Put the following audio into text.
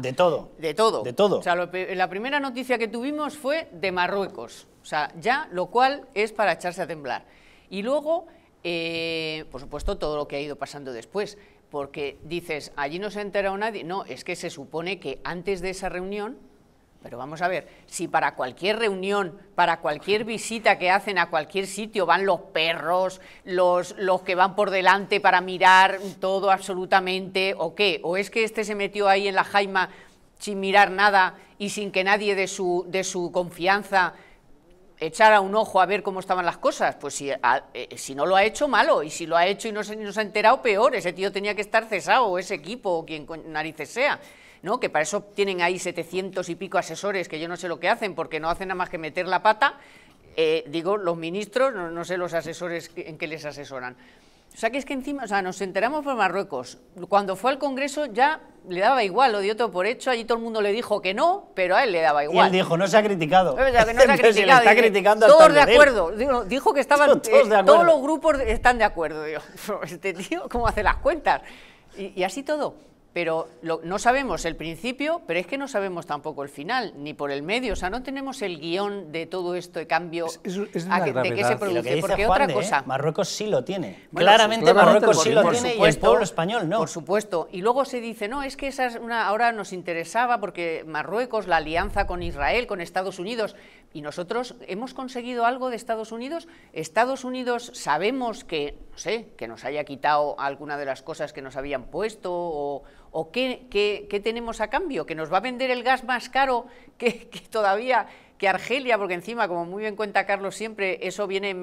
de todo. De todo. De todo. la primera noticia que tuvimos fue de Marruecos. O sea, ya, lo cual es para echarse a temblar. Y luego, eh, por supuesto, todo lo que ha ido pasando después. Porque dices, allí no se ha enterado nadie. No, es que se supone que antes de esa reunión pero vamos a ver, si para cualquier reunión, para cualquier visita que hacen a cualquier sitio van los perros, los, los que van por delante para mirar todo absolutamente, o qué, o es que este se metió ahí en la jaima sin mirar nada y sin que nadie de su, de su confianza echara un ojo a ver cómo estaban las cosas, pues si, ah, eh, si no lo ha hecho, malo, y si lo ha hecho y no se, no ha enterado, peor, ese tío tenía que estar cesado, o ese equipo, o quien narices sea que para eso tienen ahí 700 y pico asesores que yo no sé lo que hacen porque no hacen nada más que meter la pata, eh, digo, los ministros, no, sé los asesores en qué les asesoran. O sea, que es que encima, o sea, nos enteramos por Marruecos. Cuando fue al Congreso ya le daba igual, lo dio todo por hecho, allí todo el mundo le dijo que no, pero a él le daba igual. Y él dijo, no se ha criticado. que no se ha criticado. todos de acuerdo. dijo que estaban, todos, de eh, acuerdo. todos los grupos están de acuerdo. Digo, este tío, ¿cómo hace las cuentas? y así todo pero no sabemos el principio, pero es que no sabemos tampoco el final, ni por el medio. O sea, no tenemos el guión de todo esto de cambio es, de qué se produce. otra ¿eh? cosa. Marruecos sí lo tiene. claramente, Marruecos sí lo tiene y el pueblo español no. Por supuesto. Y luego se dice, no, es que esa es una, ahora nos interesaba porque Marruecos, la alianza con Israel, con Estados Unidos. Y nosotros hemos conseguido algo de Estados Unidos. Estados Unidos sabemos que sé, que nos haya quitado alguna de las cosas que nos habían puesto o, qué, tenemos a cambio, que nos va a vender el gas más caro que, todavía que Argelia, porque encima, como muy bien cuenta Carlos siempre, eso viene